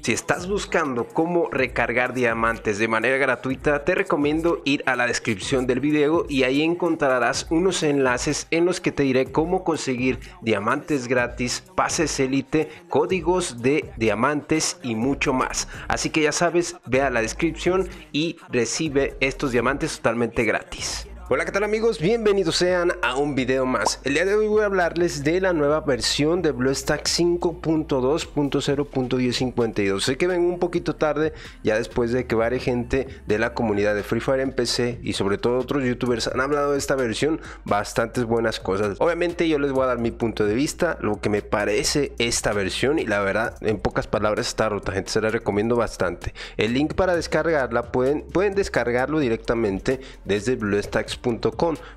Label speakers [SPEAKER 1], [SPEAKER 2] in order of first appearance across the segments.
[SPEAKER 1] Si estás buscando cómo recargar diamantes de manera gratuita, te recomiendo ir a la descripción del video y ahí encontrarás unos enlaces en los que te diré cómo conseguir diamantes gratis, pases élite, códigos de diamantes y mucho más. Así que ya sabes, ve a la descripción y recibe estos diamantes totalmente gratis. Hola qué tal amigos, bienvenidos sean a un video más. El día de hoy voy a hablarles de la nueva versión de BlueStack 5.2.0.1052. Sé que vengo un poquito tarde, ya después de que varias gente de la comunidad de Free Fire en PC y sobre todo otros youtubers han hablado de esta versión, bastantes buenas cosas. Obviamente yo les voy a dar mi punto de vista, lo que me parece esta versión y la verdad en pocas palabras está rota, gente, se la recomiendo bastante. El link para descargarla pueden, pueden descargarlo directamente desde BlueStack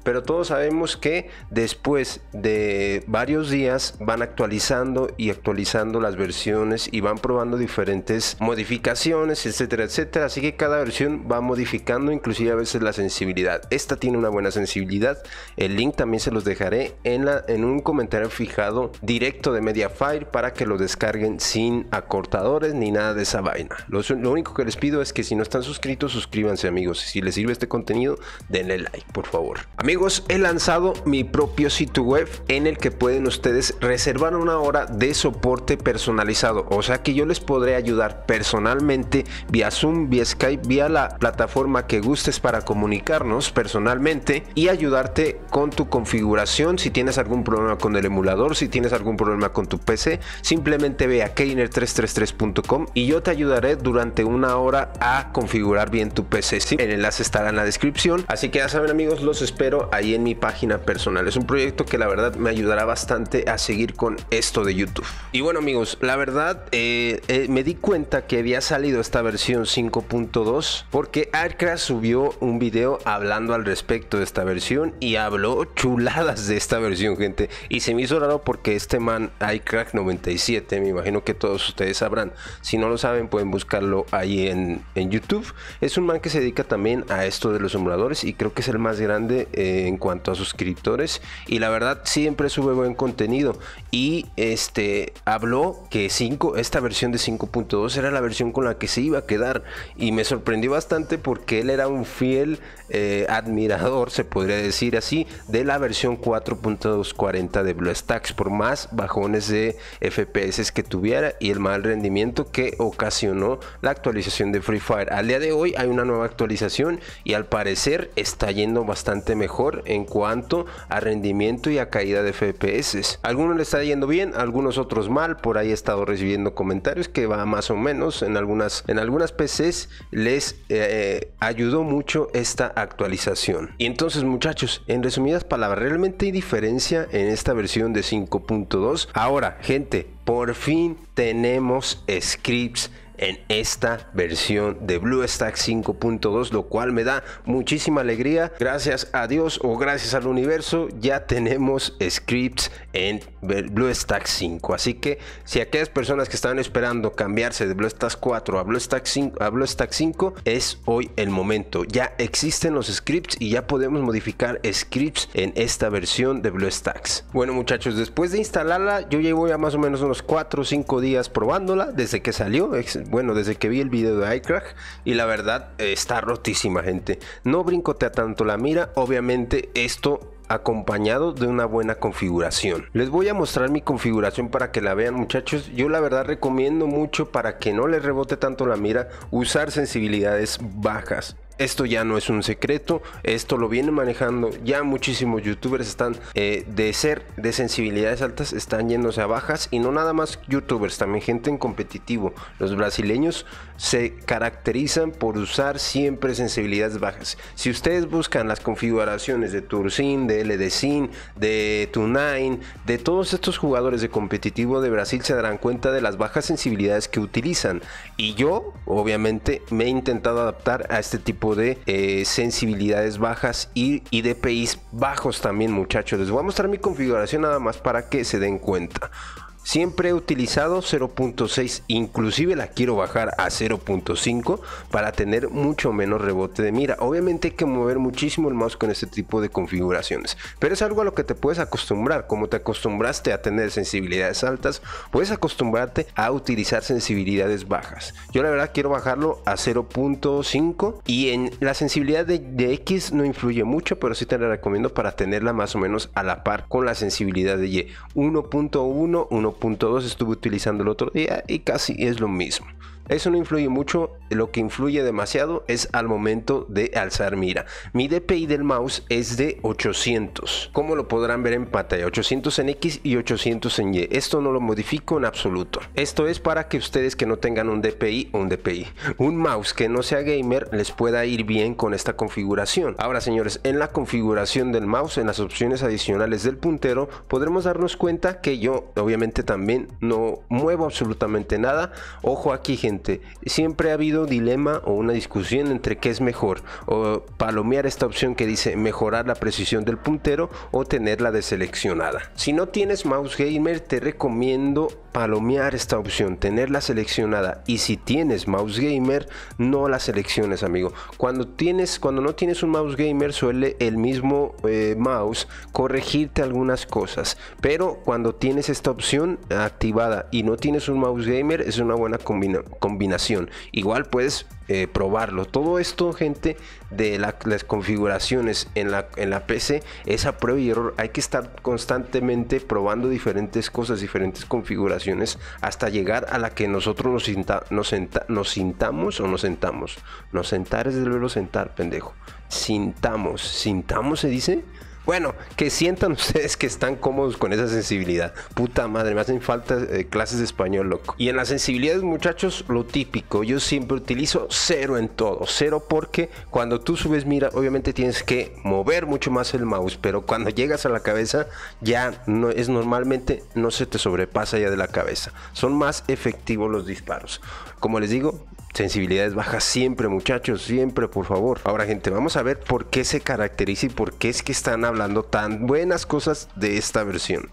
[SPEAKER 1] pero todos sabemos que después de varios días van actualizando y actualizando las versiones y van probando diferentes modificaciones, etcétera, etcétera. Así que cada versión va modificando inclusive a veces la sensibilidad. Esta tiene una buena sensibilidad. El link también se los dejaré en, un comentario fijado directo de Mediafire para que lo descarguen sin acortadores ni nada de esa vaina. Lo, lo único que les pido es que si no están suscritos, suscríbanse amigos. Si les sirve este contenido, denle like por favor. Amigos, he lanzado mi propio sitio web en el que pueden ustedes reservar una hora de soporte personalizado, o sea que yo les podré ayudar personalmente vía Zoom, vía Skype, vía la plataforma que gustes para comunicarnos personalmente y ayudarte con tu configuración, si tienes algún problema con el emulador, si tienes algún problema con tu PC, simplemente ve a keiner333.com y yo te ayudaré durante una hora a configurar bien tu PC. el enlace estará en la descripción, así que ya saben amigos? Los espero ahí en mi página personal. Es un proyecto que la verdad me ayudará bastante a seguir con esto de YouTube. Y bueno amigos, la verdad eh, eh, me di cuenta que había salido esta versión 5.2 porque Aircraft subió un video hablando al respecto de esta versión y habló chuladas de esta versión gente. Y se me hizo raro porque este man iCrack 97, me imagino que todos ustedes sabrán. Si no lo saben pueden buscarlo ahí en, en YouTube. Es un man que se dedica también a esto de los emuladores y creo que es el más grande eh, en cuanto a suscriptores y la verdad siempre sube buen contenido y este habló que 5 esta versión de 5.2 era la versión con la que se iba a quedar y me sorprendió bastante porque él era un fiel eh, admirador se podría decir así de la versión 4.240 de BlueStacks por más bajones de FPS que tuviera y el mal rendimiento que ocasionó la actualización de Free Fire al día de hoy hay una nueva actualización y al parecer está yendo bastante mejor en cuanto a rendimiento y a caída de FPS. Algunos le está yendo bien, algunos otros mal. Por ahí he estado recibiendo comentarios que va más o menos. En algunas, en algunas PCs les eh, eh, ayudó mucho esta actualización. Y entonces muchachos, en resumidas palabras, realmente hay diferencia en esta versión de 5.2. Ahora, gente, por fin tenemos scripts en esta versión de BlueStack 5.2, lo cual me da muchísima alegría. Gracias a Dios o gracias al universo, ya tenemos scripts en BlueStack 5. Así que si aquellas personas que estaban esperando cambiarse de BlueStack 4 a BlueStack 5, a BlueStack 5 es hoy el momento. Ya existen los scripts y ya podemos modificar scripts en esta versión de BlueStacks. Bueno muchachos, después de instalarla, yo llevo ya más o menos unos 4 o 5 días probándola desde que salió bueno, desde que vi el video de iCrack y la verdad eh, está rotísima, gente. No brincotea tanto la mira, obviamente esto acompañado de una buena configuración. Les voy a mostrar mi configuración para que la vean muchachos. Yo la verdad recomiendo mucho para que no les rebote tanto la mira usar sensibilidades bajas. Esto ya no es un secreto, esto lo viene manejando ya muchísimos youtubers están eh, de ser de sensibilidades altas, están yéndose a bajas y no nada más youtubers, también gente en competitivo. Los brasileños se caracterizan por usar siempre sensibilidades bajas. Si ustedes buscan las configuraciones de Turcin, de LDSIN, de Tunine, de todos estos jugadores de competitivo de Brasil se darán cuenta de las bajas sensibilidades que utilizan. Y yo, obviamente, me he intentado adaptar a este tipo de eh, sensibilidades bajas y, y DPIs bajos también muchachos. Les voy a mostrar mi configuración nada más para que se den cuenta. Siempre he utilizado 0.6, inclusive la quiero bajar a 0.5 para tener mucho menos rebote de mira. Obviamente hay que mover muchísimo el mouse con este tipo de configuraciones, pero es algo a lo que te puedes acostumbrar. Como te acostumbraste a tener sensibilidades altas, puedes acostumbrarte a utilizar sensibilidades bajas. Yo la verdad quiero bajarlo a 0.5 y en la sensibilidad de, X no influye mucho, pero sí te la recomiendo para tenerla más o menos a la par con la sensibilidad de Y. 1.1, 1.1. 2 estuve utilizando el otro día y casi es lo mismo. Eso no influye mucho, lo que influye demasiado es al momento de alzar mira. Mi DPI del mouse es de 800, como lo podrán ver en pantalla, 800 en X y 800 en Y. Esto no lo modifico en absoluto. Esto es para que ustedes que no tengan un DPI o un DPI, un mouse que no sea gamer les pueda ir bien con esta configuración. Ahora señores, en la configuración del mouse, en las opciones adicionales del puntero, podremos darnos cuenta que yo obviamente también no muevo absolutamente nada. Ojo aquí gente Siempre ha habido dilema o una discusión entre qué es mejor, o palomear esta opción que dice mejorar la precisión del puntero o tenerla deseleccionada. Si no tienes mouse gamer, te recomiendo palomear esta opción, tenerla seleccionada y si tienes mouse gamer no la selecciones amigo. Cuando tienes, cuando no tienes un mouse gamer suele el mismo eh, mouse corregirte algunas cosas, pero cuando tienes esta opción activada y no tienes un mouse gamer es una buena combinación. Igual puedes eh, probarlo. Todo esto, gente, de las configuraciones en la, en la PC esa prueba y error. Hay que estar constantemente probando diferentes cosas, diferentes configuraciones, hasta llegar a la que nosotros nos, nos, nos sintamos o nos sentamos. Nos sentar es del verbo sentar, pendejo. Sintamos. ¿Sintamos se dice? Bueno, que sientan ustedes que están cómodos con esa sensibilidad. Puta madre, me hacen falta eh, clases de español, loco. Y en las sensibilidades, muchachos, lo típico. Yo siempre utilizo cero en todo. Cero porque cuando tú subes mira, obviamente tienes que mover mucho más el mouse. Pero cuando llegas a la cabeza, ya no es normalmente no se te sobrepasa ya de la cabeza. Son más efectivos los disparos. Como les digo, Sensibilidades bajas siempre, muchachos, siempre, por favor. Ahora, gente, vamos a ver por qué se caracteriza y por qué es que están hablando tan buenas cosas de esta versión.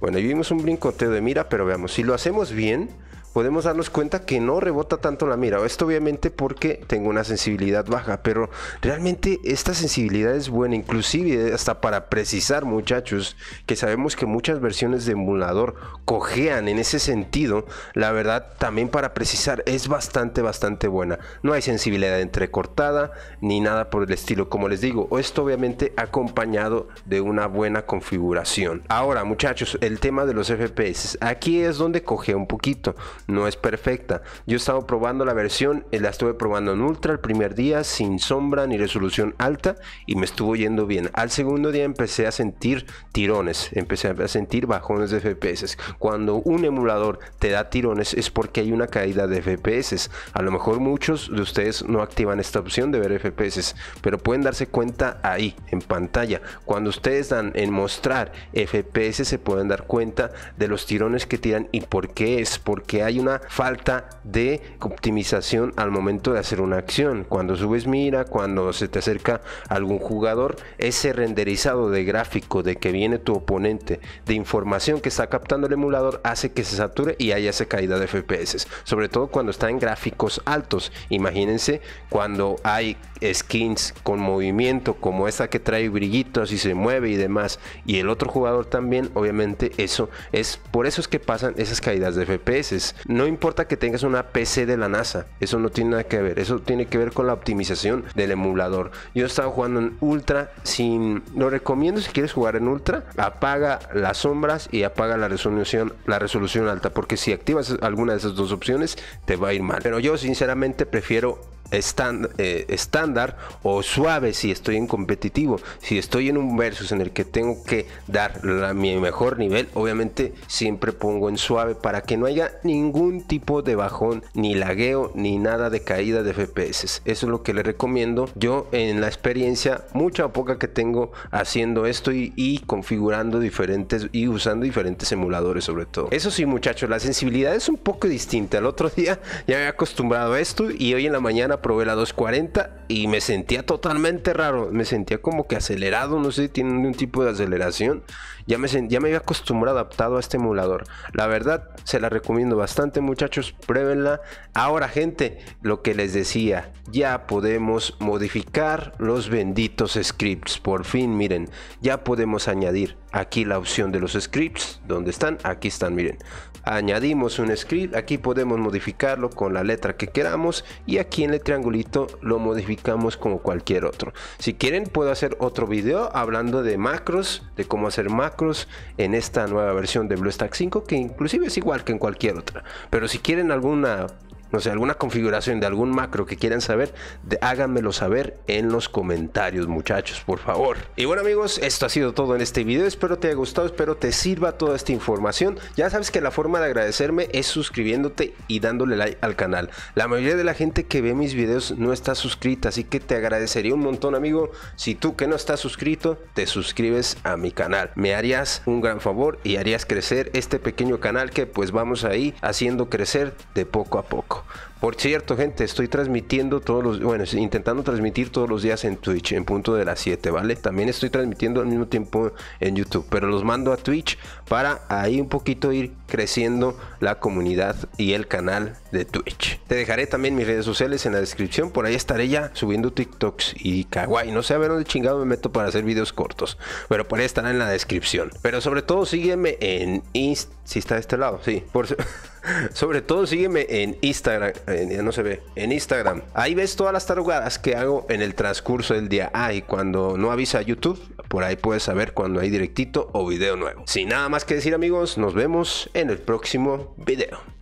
[SPEAKER 1] Bueno, ahí vimos un brincoteo de mira, pero veamos, si lo hacemos bien, podemos darnos cuenta que no rebota tanto la mira. Esto obviamente porque tengo una sensibilidad baja, pero realmente esta sensibilidad es buena, inclusive hasta para precisar muchachos, que sabemos que muchas versiones de emulador cojean en ese sentido, la verdad también para precisar es bastante, bastante buena. No hay sensibilidad entrecortada ni nada por el estilo, como les digo, esto obviamente acompañado de una buena configuración. Ahora muchachos, el tema de los FPS, aquí es donde cojea un poquito no es perfecta. Yo estaba probando la versión, eh, la estuve probando en ultra el primer día, sin sombra ni resolución alta y me estuvo yendo bien. Al segundo día empecé a sentir tirones, empecé a sentir bajones de FPS. Cuando un emulador te da tirones es porque hay una caída de FPS. A lo mejor muchos de ustedes no activan esta opción de ver FPS, pero pueden darse cuenta ahí, en pantalla. Cuando ustedes dan en mostrar FPS se pueden dar cuenta de los tirones que tiran y por qué es, porque hay una falta de optimización al momento de hacer una acción. Cuando subes mira, cuando se te acerca algún jugador, ese renderizado de gráfico de que viene tu oponente, de información que está captando el emulador, hace que se sature y haya esa caída de FPS. Sobre todo cuando está en gráficos altos. Imagínense cuando hay skins con movimiento como esta que trae brillitos y se mueve y demás. Y el otro jugador también, obviamente eso es por eso es que pasan esas caídas de FPS. No importa que tengas una PC de la NASA, eso no tiene nada que ver, eso tiene que ver con la optimización del emulador. Yo he estado jugando en Ultra sin lo recomiendo si quieres jugar en Ultra, apaga las sombras y apaga la resolución la resolución alta, porque si activas alguna de esas dos opciones te va a ir mal. Pero yo sinceramente prefiero eh, estándar o suave si estoy en competitivo. Si estoy en un versus en el que tengo que dar mi mejor nivel, obviamente siempre pongo en suave para que no haya ningún tipo de bajón, ni lagueo, ni nada de caída de FPS. Eso es lo que le recomiendo yo en la experiencia, mucha o poca que tengo haciendo esto y, configurando diferentes y usando diferentes emuladores sobre todo. Eso sí muchachos, la sensibilidad es un poco distinta. El otro día ya me había acostumbrado a esto y hoy en la mañana probé la 240 y me sentía totalmente raro. Me sentía como que acelerado, no sé, tiene un tipo de aceleración. Ya me, ya me había acostumbrado, adaptado a este emulador. La verdad, se la recomiendo bastante, muchachos. Pruébenla. Ahora, gente, lo que les decía, ya podemos modificar los benditos scripts. Por fin, miren, ya podemos añadir aquí la opción de los scripts, donde están, aquí están, miren. Añadimos un script, aquí podemos modificarlo con la letra que queramos y aquí en el triangulito lo modificamos como cualquier otro. Si quieren puedo hacer otro video hablando de macros, de cómo hacer macros en esta nueva versión de BlueStack 5 que inclusive es igual que en cualquier otra. Pero si quieren alguna no sé, alguna configuración de algún macro que quieran saber, de, háganmelo saber en los comentarios, muchachos, por favor. Y bueno, amigos, esto ha sido todo en este video. Espero te haya gustado, espero te sirva toda esta información. Ya sabes que la forma de agradecerme es suscribiéndote y dándole like al canal. La mayoría de la gente que ve mis videos no está suscrita, así que te agradecería un montón, amigo, si tú que no estás suscrito, te suscribes a mi canal. Me harías un gran favor y harías crecer este pequeño canal que pues vamos ahí haciendo crecer de poco a poco. Por cierto, gente, estoy transmitiendo todos los, bueno, intentando transmitir todos los días en Twitch en punto de las 7, ¿vale? También estoy transmitiendo al mismo tiempo en YouTube, pero los mando a Twitch para ahí un poquito ir creciendo la comunidad y el canal de Twitch. Te dejaré también mis redes sociales en la descripción, por ahí estaré ya subiendo TikToks y kawaii, no sé a ver dónde chingado me meto para hacer videos cortos, pero por ahí estará en la descripción. Pero sobre todo sígueme en Insta si está de este lado, sí, por Sobre todo sígueme en Instagram, Ya no se ve, en Instagram. Ahí ves todas las tarugadas que hago en el transcurso del día. Ah, cuando no avisa YouTube, por ahí puedes saber cuando hay directito o video nuevo. Sin nada más que decir amigos, nos vemos en el próximo video.